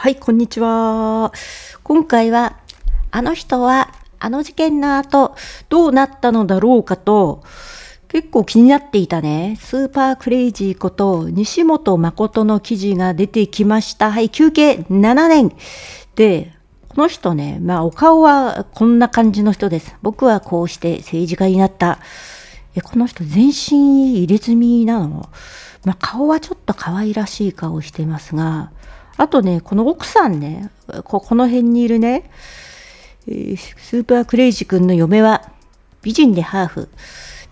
はい、こんにちは。今回は、あの人は、あの事件の後、どうなったのだろうかと、結構気になっていたね、スーパークレイジーこと、西本誠の記事が出てきました。はい、休憩7年。で、この人ね、まあ、お顔はこんな感じの人です。僕はこうして政治家になった。え、この人全身入れ墨なのまあ、顔はちょっと可愛らしい顔してますが、あとね、この奥さんね、ここの辺にいるね、スーパークレイジ君の嫁は美人でハーフ。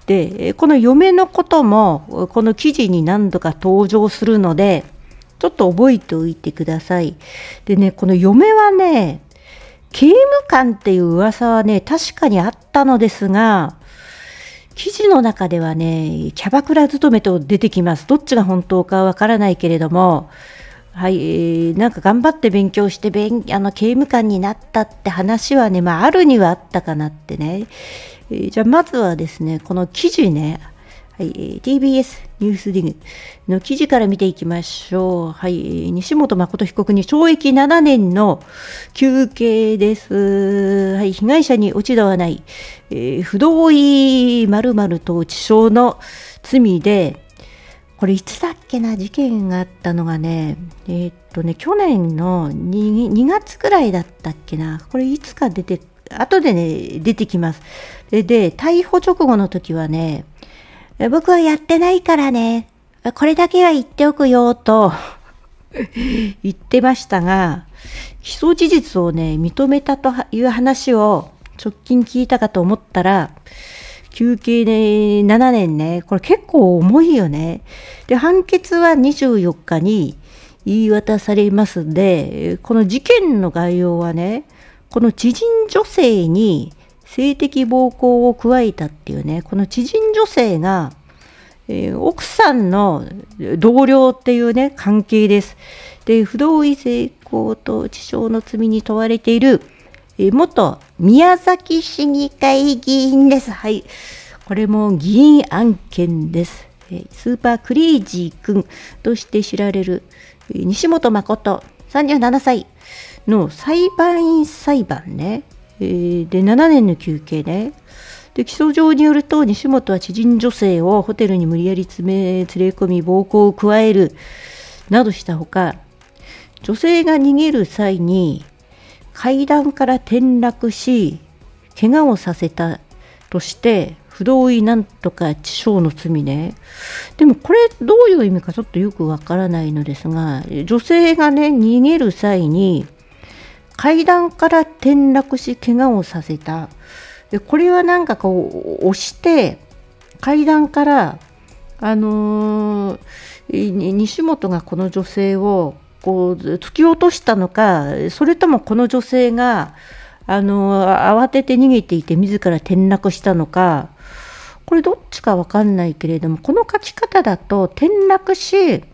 で、この嫁のことも、この記事に何度か登場するので、ちょっと覚えておいてください。でね、この嫁はね、刑務官っていう噂はね、確かにあったのですが、記事の中ではね、キャバクラ勤めと出てきます。どっちが本当かわからないけれども、はい、えー、なんか頑張って勉強して勉あの刑務官になったって話はね、まあ、あるにはあったかなってね、えー、じゃあまずはですねこの記事ね、はい、TBS ニュースデングの記事から見ていきましょう、はい、西本誠被告に懲役7年の休刑です、はい、被害者に落ち度はない、えー、不同意〇〇と致傷の罪でこれいつだっけな事件があったのがねえー、っとね去年の 2, 2月くらいだったっけなこれいつか出て後でね出てきますでで逮捕直後の時はね僕はやってないからねこれだけは言っておくよと 言ってましたが起訴事実をね認めたという話を直近聞いたかと思ったら休憩で7年ね、これ結構重いよね。で、判決は24日に言い渡されますんで、この事件の概要はね、この知人女性に性的暴行を加えたっていうね、この知人女性が、えー、奥さんの同僚っていうね、関係です。で、不同意性交と致傷の罪に問われているえ元宮崎市議会議員です。はい。これも議員案件です。スーパークレイジー君として知られる西本誠37歳の裁判員裁判ね、えで7年の休憩ねで起訴状によると西本は知人女性をホテルに無理やり詰め連れ込み暴行を加えるなどしたほか女性が逃げる際に階段から転落し怪我をさせたとして不同意なんとか致傷の罪ねでもこれどういう意味かちょっとよくわからないのですが女性がね逃げる際に階段から転落し怪我をさせたでこれはなんかこう押して階段からあのー、西本がこの女性をこう突き落としたのかそれともこの女性があの慌てて逃げていて自ら転落したのかこれどっちか分かんないけれどもこの書き方だと転落し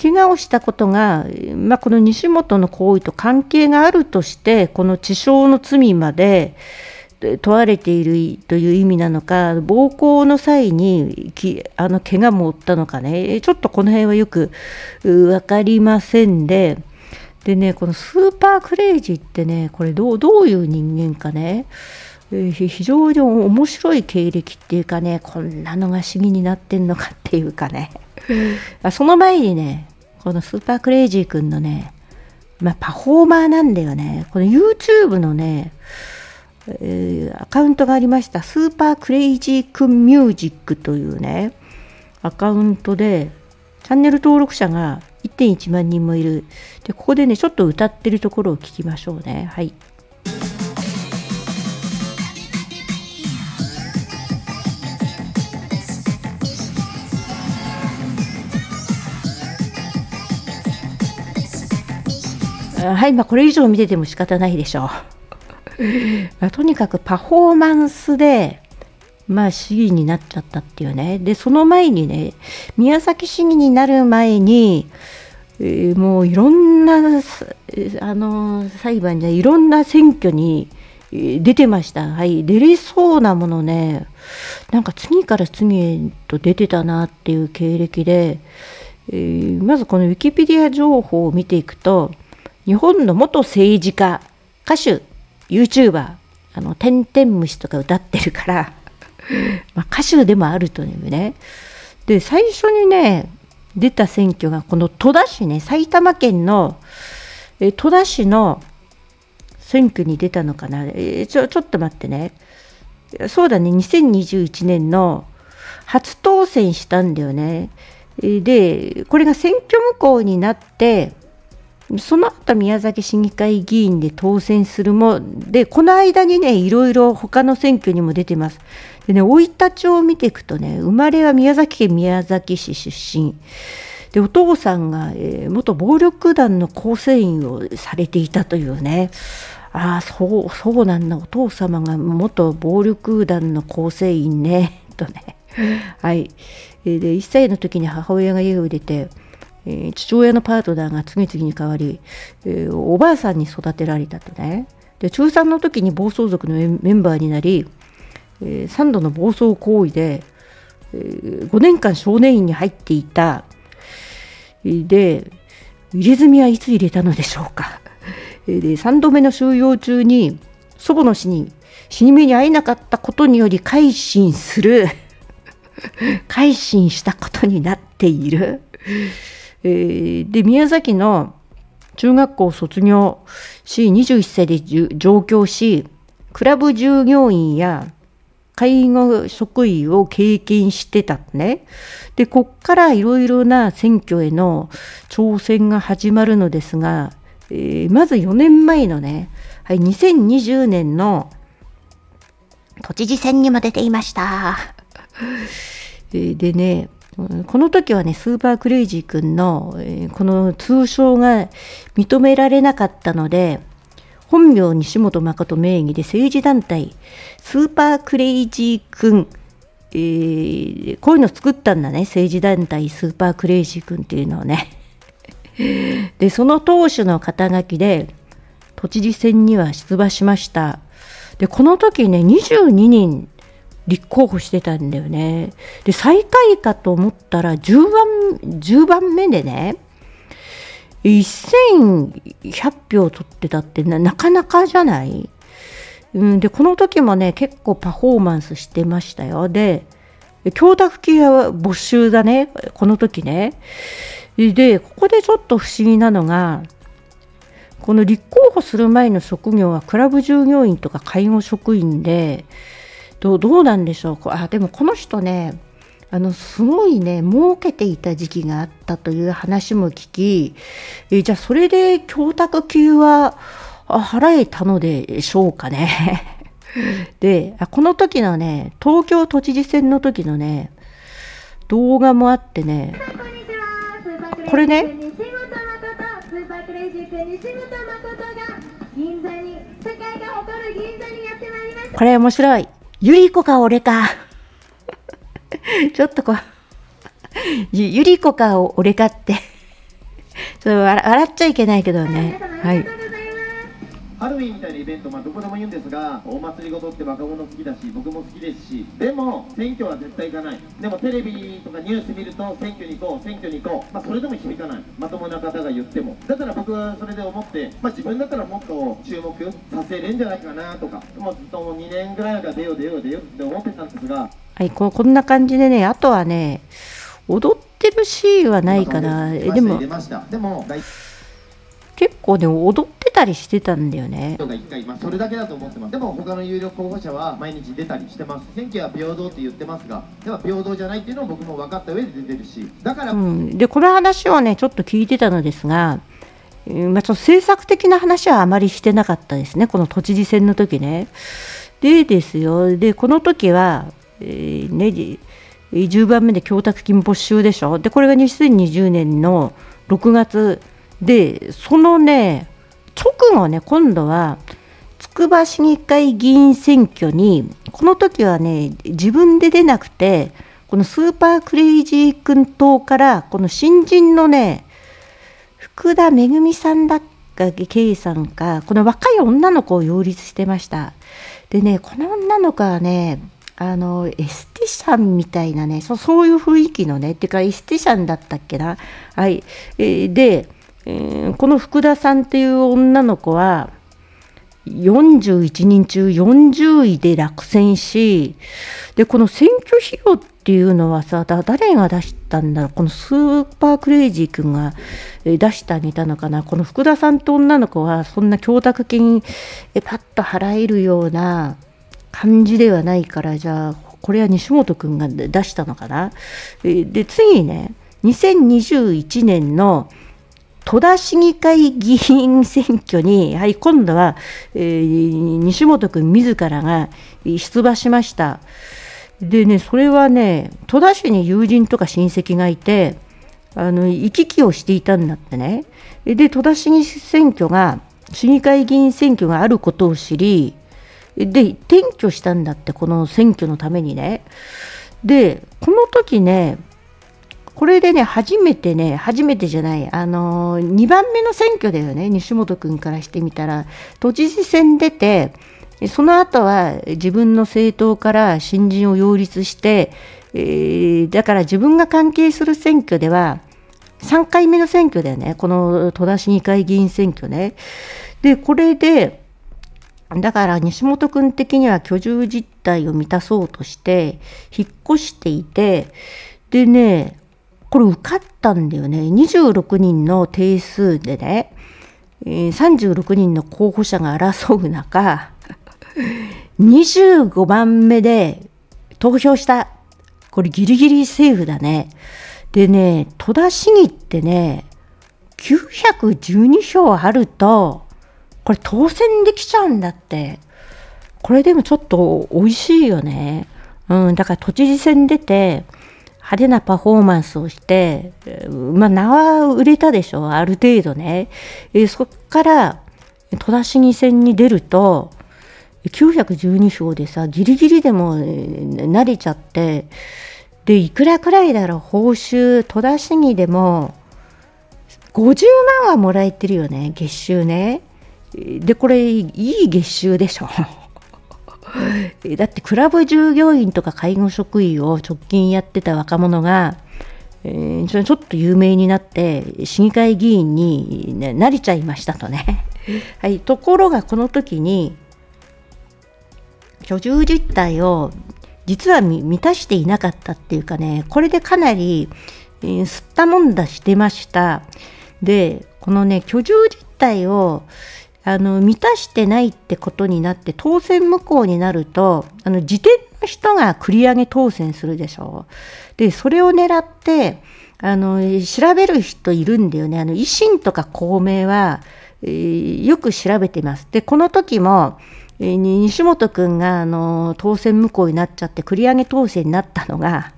怪我をしたことが、まあ、この西本の行為と関係があるとしてこの致傷の罪まで問われているという意味なのか暴行の際にきあの怪我も負ったのかねちょっとこの辺はよく分かりませんででねこのスーパークレイジーってねこれどうどういう人間かね非常に面白い経歴っていうかねこんなのが主義になってんのかっていうかねその前にねこのスーパークレイジー君のね、まあ、パフォーマーなんだよねこの YouTube のねえアカウントがありましたスーパークレイジーくんミュージックというねアカウントでチャンネル登録者が1.1万人もいるでここでねちょっと歌ってるところを聞きましょうねはい。はい、まあ、これ以上見てても仕方ないでしょう。まあ、とにかくパフォーマンスで、まあ、市議になっちゃったっていうね。で、その前にね、宮崎市議になる前に、えー、もういろんな、あの、裁判じゃいろんな選挙に、出てました。はい。出れそうなものね、なんか次から次へと出てたなっていう経歴で、えー、まずこのウィキペディア情報を見ていくと、日本の元政治家、歌手、YouTuber あの「てんてん虫」とか歌ってるから まあ歌手でもあるというねで最初にね出た選挙がこの戸田市ね埼玉県のえ戸田市の選挙に出たのかな、えちょちょっと待ってねそうだね2021年の初当選したんだよねでこれが選挙無効になってその後宮崎市議会議員で当選するも、で、この間にね、いろいろ他の選挙にも出てます。でね、大分町を見ていくとね、生まれは宮崎県宮崎市出身。で、お父さんが、えー、元暴力団の構成員をされていたというね、ああ、そう、そうなんだ、お父様が元暴力団の構成員ね、とね。はい。で、1歳の時に母親が家を出て、えー、父親のパートナーが次々に変わり、えー、おばあさんに育てられたとねで中3の時に暴走族のメンバーになり、えー、3度の暴走行為で、えー、5年間少年院に入っていたで入れ墨はいつ入れたのでしょうかで3度目の収容中に祖母の死に死に目に会えなかったことにより改心する改心したことになっているえで宮崎の中学校卒業し21歳で上京しクラブ従業員や介護職員を経験してたね。で、こっからいろいろな選挙への挑戦が始まるのですが、えー、まず4年前のね、はい、2020年の都知事選にも出ていました。でね、この時はね、スーパークレイジー君の、えー、この通称が認められなかったので、本名西本誠名義で政治団体、スーパークレイジー君、えー、こういうの作ったんだね、政治団体スーパークレイジー君っていうのをね。で、その当主の肩書きで、都知事選には出馬しました。で、この時ね、22人立候補してたんだよね。で、最下位かと思ったら10番、10番目でね、1100票取ってたってなかなかじゃない、うん、で、この時もね、結構パフォーマンスしてましたよ。で、供託金は没収だね、この時ね。で、ここでちょっと不思議なのが、この立候補する前の職業はクラブ従業員とか介護職員で、どうなんでしょうあでもこの人ねあのすごいね儲けていた時期があったという話も聞きえじゃあそれで供託給は払えたのでしょうかね。でこの時のね東京都知事選の時のね動画もあってねこれねこれ面白いゆりこか俺か。ちょっとこう、ゆりこか俺かってちょっと笑っちゃいけないけどね。はい。ハロウィンみたいなイベント、まあ、どこでも言うんですがお祭りごとって若者好きだし僕も好きですしでも選挙は絶対行かないでもテレビとかニュース見ると選挙に行こう選挙に行こう、まあ、それでも響かないまともな方が言ってもだから僕はそれで思って、まあ、自分だったらもっと注目させるんじゃないかなとかもうずっとも2年ぐらいが出よう出よう出ようって思ってたんですがはいここんな感じでねあとはね踊ってるシーンはないかなでも結構ね踊ったりしてたんだよね。が回、まあ、それだけだと思ってます。でも他の有力候補者は毎日出たりしてます。選挙は平等って言ってますが、では平等じゃないっていうのを僕も分かった上で出てるし、だから、うん、でこの話をねちょっと聞いてたのですが。まあ、ちょ政策的な話はあまりしてなかったですね、この都知事選の時ね。でですよ、でこの時は、えー、ね、10番目で供託金没収でしょ、でこれが2020年の6月で、そのね、直後ね、今度は、つくば市議会議員選挙に、この時はね、自分で出なくて、このスーパークレイジー君党から、この新人のね、福田めぐみさんだっか、けいさんか、この若い女の子を擁立してました。でね、この女の子はね、あの、エスティシャンみたいなね、そそういう雰囲気のね、っていうかエスティシャンだったっけな。はい。で、えー、この福田さんっていう女の子は41人中40位で落選しでこの選挙費用っていうのはさ誰が出したんだろうこのスーパークレイジー君が出してあげたのかなこの福田さんと女の子はそんな供託金えパッと払えるような感じではないからじゃあこれは西本君が出したのかなで次ね2021年の「戸田市議会議員選挙に、やはり今度は、えー、西本君自らが出馬しました。でね、それはね、戸田市に友人とか親戚がいて、あの行き来をしていたんだってね。で、戸田市議選挙が、市議会議員選挙があることを知り、で、転居したんだって、この選挙のためにね。で、この時ね、これでね、初めてね、初めてじゃない、あのー、2番目の選挙だよね、西本君からしてみたら、都知事選出て、その後は自分の政党から新人を擁立して、えー、だから自分が関係する選挙では、3回目の選挙だよね、この戸田市議会議員選挙ね。で、これで、だから西本君的には居住実態を満たそうとして、引っ越していて、でね、これ受かったんだよね。26人の定数でね、36人の候補者が争う中、25番目で投票した。これギリギリセーフだね。でね、戸田市議ってね、912票あると、これ当選できちゃうんだって。これでもちょっと美味しいよね。うん、だから都知事選出て、派手なパフォーマンスをして、まあ、名は売れたでしょう、ある程度ね。えそこから、戸田市議選に出ると、912票でさ、ギリギリでも慣れちゃって、で、いくらくらいだろう、報酬、戸田市議でも、50万はもらえてるよね、月収ね。で、これ、いい月収でしょ。だってクラブ従業員とか介護職員を直近やってた若者が、えー、それちょっと有名になって市議会議員に、ね、なりちゃいましたとね、はい、ところがこの時に居住実態を実は満たしていなかったっていうかねこれでかなり、えー、吸ったもんだしてましたでこのね居住実態をあの満たしてないってことになって当選無効になるとあの自転の人が繰り上げ当選するでしょでそれを狙ってあの調べる人いるんだよねあの維新とか公明は、えー、よく調べてますでこの時も西本君があの当選無効になっちゃって繰り上げ当選になったのが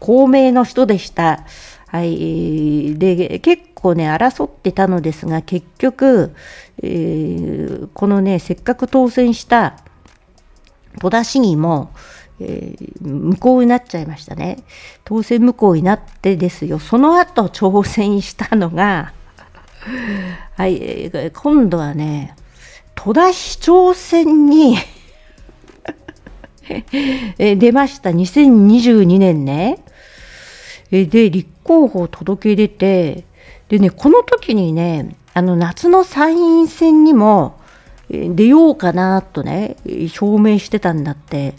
公明の人でした。はい、で結構ね争ってたのですが結局、えー、このねせっかく当選した戸田市議も、えー、無効になっちゃいましたね当選無効になってですよその後挑戦したのが はい、今度はね戸田市長選に 出ました2022年ねで立候補を届け出てでねこの時にねあの夏の参院選にも出ようかなとね表明してたんだって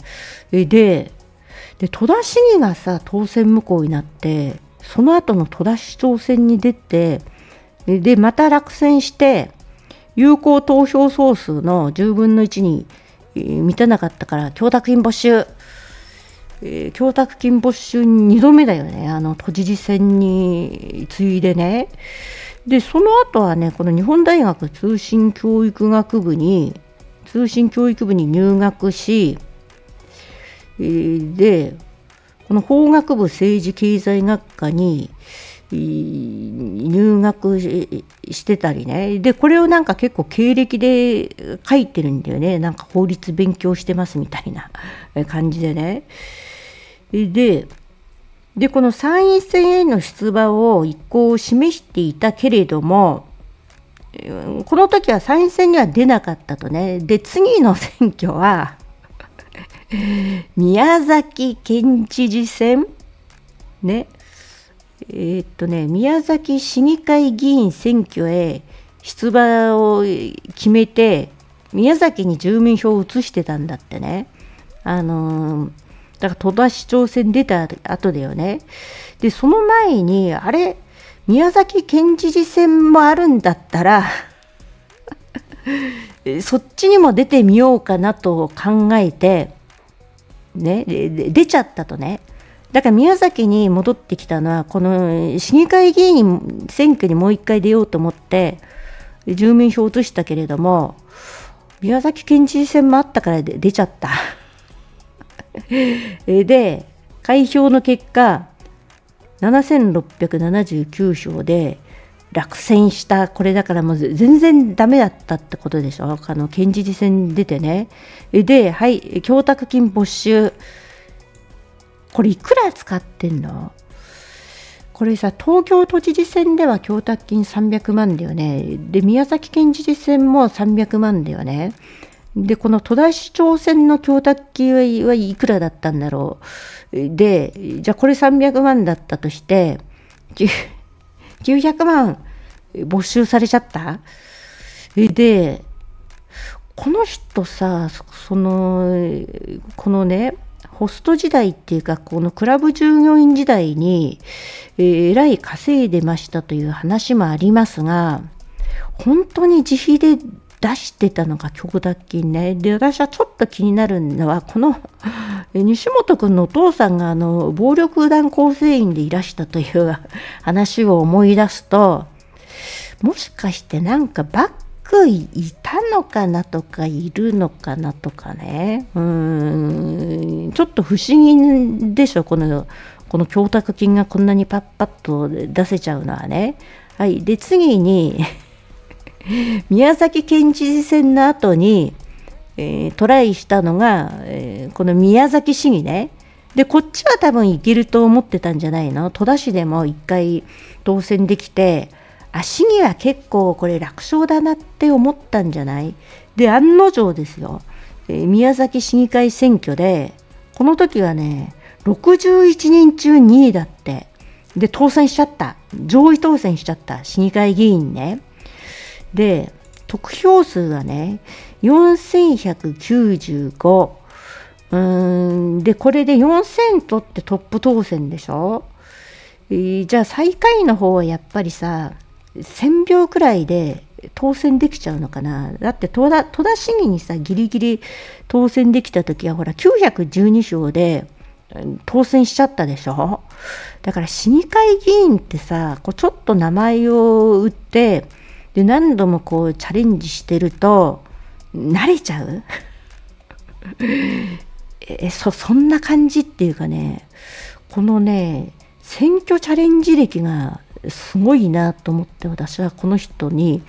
でで戸田市議がさ当選無効になってその後の戸田市長選に出てでまた落選して有効投票総数の10分の1に満たなかったから供託品没収えー、供託金没収2度目だよねあの都知事選に次いでねでその後はねこの日本大学通信教育学部に通信教育部に入学し、えー、でこの法学部政治経済学科に入学してたりねでこれをなんか結構経歴で書いてるんだよねなんか法律勉強してますみたいな感じでね。で、で、この参院選への出馬を一向を示していたけれども、この時は参院選には出なかったとね。で、次の選挙は 宮崎県知事選ね。えー、っとね、宮崎市議会議員選挙へ出馬を決めて、宮崎に住民票を移してたんだってね。あのーだから戸田市長選出た後だよね。で、その前に、あれ、宮崎県知事選もあるんだったら そっちにも出てみようかなと考えて、ね、出ちゃったとね。だから宮崎に戻ってきたのは、この市議会議員選挙にもう一回出ようと思って、住民票を移したけれども、宮崎県知事選もあったから出ちゃった。で、開票の結果、7679票で落選したこれだからもう全然ダメだったってことでしょあの県知事選出てねではい供託金没収これいくら使ってんのこれさ東京都知事選では供託金300万だよねで宮崎県知事選も300万だよねでこの戸田市長選の供託金はいくらだったんだろうでじゃあこれ300万だったとして900万没収されちゃったでこの人さそのこのねホスト時代っていうかこのクラブ従業員時代にえらい稼いでましたという話もありますが本当に自費で出してたのが強奪けねで私はちょっと気になるのはこの西本くんのお父さんがあの暴力団構成員でいらしたという話を思い出すともしかしてなんかバックいたのかなとかいるのかなとかねうーんちょっと不思議でしょこのこの供託金がこんなにパッパッと出せちゃうのはね。はい、で次に宮崎県知事選の後に、えー、トライしたのが、えー、この宮崎市議ねでこっちは多分いけると思ってたんじゃないの戸田市でも1回当選できてあ市議は結構これ楽勝だなって思ったんじゃないで案の定ですよ、えー、宮崎市議会選挙でこの時はね61人中2位だってで当選しちゃった上位当選しちゃった市議会議員ね。で、得票数がね、4195。うーん、で、これで4000取ってトップ当選でしょ、えー、じゃあ最下位の方はやっぱりさ、1000票くらいで当選できちゃうのかなだって戸田戸田市議にさギリギリ当選できた時はほら912票で当選しちゃったでしょだから市議会議員ってさこうちょっと名前を売ってで何度もこうチャレンジしてると慣れちゃう えそそんな感じっていうかねこのね選挙チャレンジ歴がすごいなと思って私はこの人に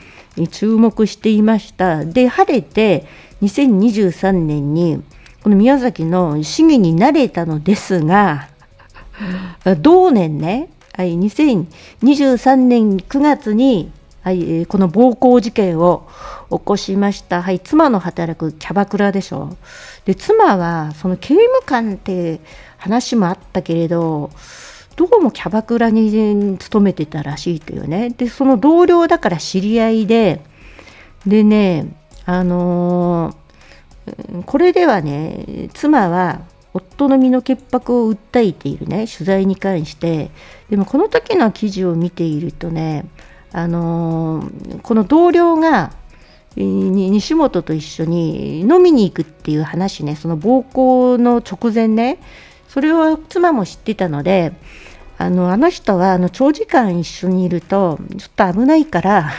注目していましたで晴れて2023年にこの宮崎の市議になれたのですが 同年ね2023年9月にはい、えー、この暴行事件を起こしました、はい、妻の働くキャバクラでしょで妻はその刑務官って話もあったけれどどうもキャバクラに勤めてたらしいというねでその同僚だから知り合いででねあのー、これではね妻は夫の身の潔白を訴えているね取材に関してでもこの時の記事を見ているとねあのー、この同僚が西本と一緒に飲みに行くっていう話ねその暴行の直前ねそれを妻も知ってたのであのあの人はあの長時間一緒にいるとちょっと危ないから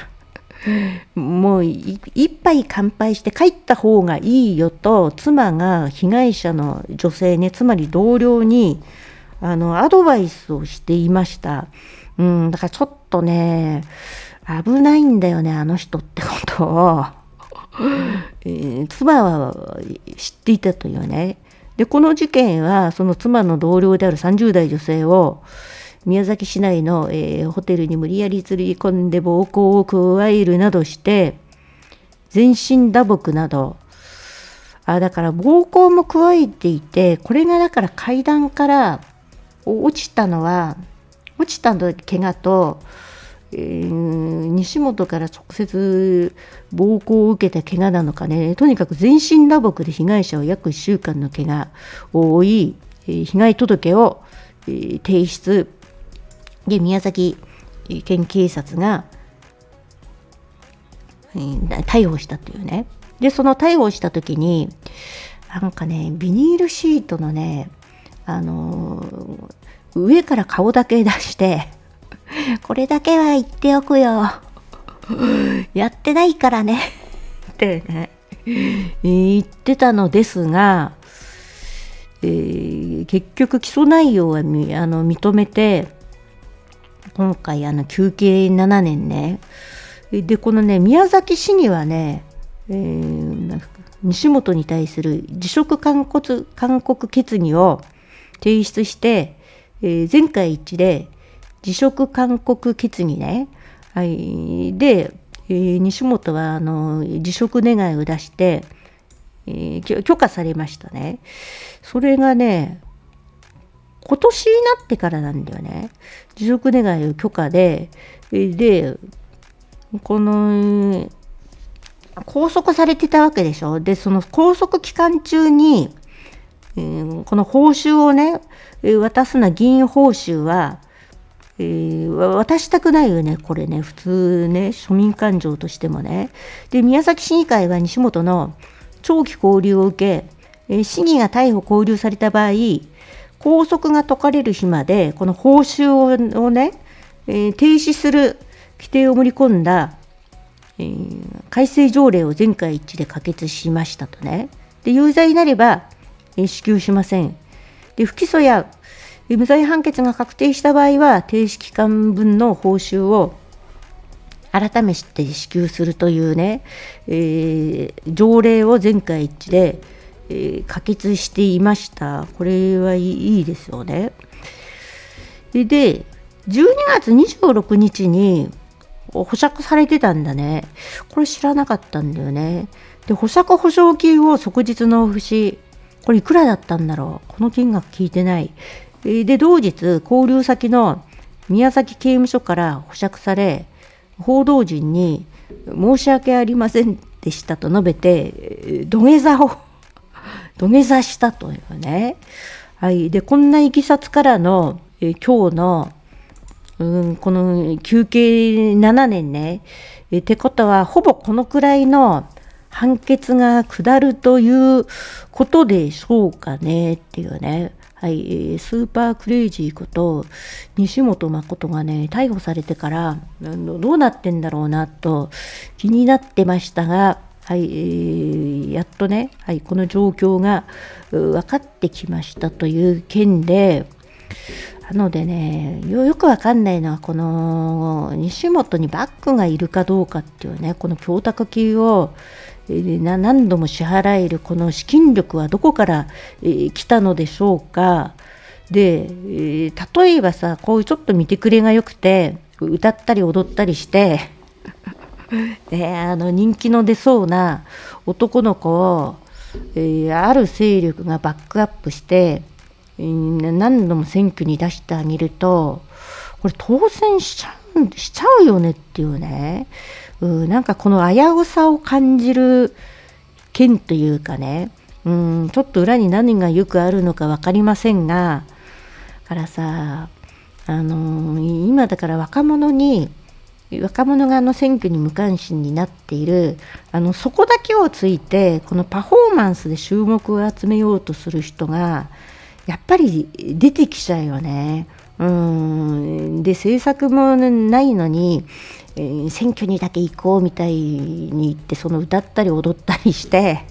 もう一杯乾杯して帰った方がいいよと妻が被害者の女性ねつまり同僚にあのアドバイスをしていました。うん、だからちょっとね、危ないんだよね、あの人ってことを、妻は知っていたというね。で、この事件は、その妻の同僚である30代女性を、宮崎市内の、えー、ホテルに無理やり連れ込んで暴行を加えるなどして、全身打撲など、あだから暴行も加えていて、これがだから階段から落ちたのは、落ちたの怪我と、えー、西本から直接暴行を受けた怪我なのかねとにかく全身打撲で被害者は約1週間の怪我を負い、えー、被害届を、えー、提出で宮崎県警察が、えー、逮捕したというねでその逮捕した時になんかねビニールシートのねあのー、上から顔だけ出して これだけは言っておくよ。やってないからねってね、言ってたのですが、えー、結局起訴内容はみあの認めて、今回あの休憩7年ね、で、このね、宮崎市にはね、えー、西本に対する辞職勧告勧告決議を提出して、えー、全会一致で辞職勧告決議ね、はい、で、えー、西本はあの辞職願を出して、えー、許可されましたね。それがね、今年になってからなんだよね。辞職願を許可で、で、この、拘束されてたわけでしょ。で、その拘束期間中に、えこの報酬をね、渡すな議員報酬は、えー、渡したくないよね、これね、普通ね、庶民感情としてもね。で、宮崎市議会は西本の長期交留を受け、えー、市議が逮捕・交留された場合、拘束が解かれる日まで、この報酬をね、えー、停止する規定を盛り込んだ、えー、改正条例を全会一致で可決しましたとね。で、有罪になれば、えー、支給しません。で、不起訴や無罪判決が確定した場合は、停止期間分の報酬を改めて支給するというね、えー、条例を全会一致で、えー、可決していました。これはいいですよね。で、12月26日に保釈されてたんだね。これ知らなかったんだよね。で、保釈保証金を即日納付し、これいくらだったんだろうこの金額聞いてない。で、同日、交流先の宮崎刑務所から保釈され、報道陣に申し訳ありませんでしたと述べて、土下座を 土下座したというね。はい。で、こんないきさつからの、え今日の、うん、この休憩7年ね。えってことは、ほぼこのくらいの判決が下るということでしょうかねっていうね。はい、スーパークレイジーこと西本誠がね、逮捕されてからどうなってんだろうなと気になってましたが、はい、やっとね、はい、この状況が分かってきましたという件で、なのでね、よくわかんないのは、この西本にバッグがいるかどうかっていうね、この供託金を何度も支払えるこの資金力はどこから来たのでしょうか。で例えばさこういうちょっと見てくれがよくて歌ったり踊ったりして えあの人気の出そうな男の子を、えー、ある勢力がバックアップして、えー、何度も選挙に出してあげるとこれ当選しちゃうしちゃうよねっていうね。うなんかこの危うさを感じる件というかねうんちょっと裏に何がよくあるのか分かりませんがからさあのー、今だから若者に若者があの選挙に無関心になっているあのそこだけをついてこのパフォーマンスで注目を集めようとする人がやっぱり出てきちゃうよね。うんで政策もないのに、えー、選挙にだけ行こうみたいに言ってその歌ったり踊ったりして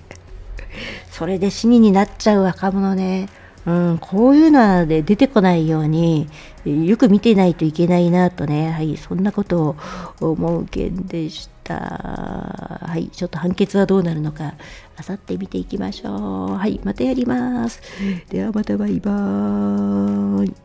それで死にになっちゃう若者ね、うん、こういうので出てこないようによく見てないといけないなとね、はい、そんなことを思う件でした。はい、ちょっと判決はどうなるのかあさって見ていきましょう。はい、またやります。ではまたバイバーイ。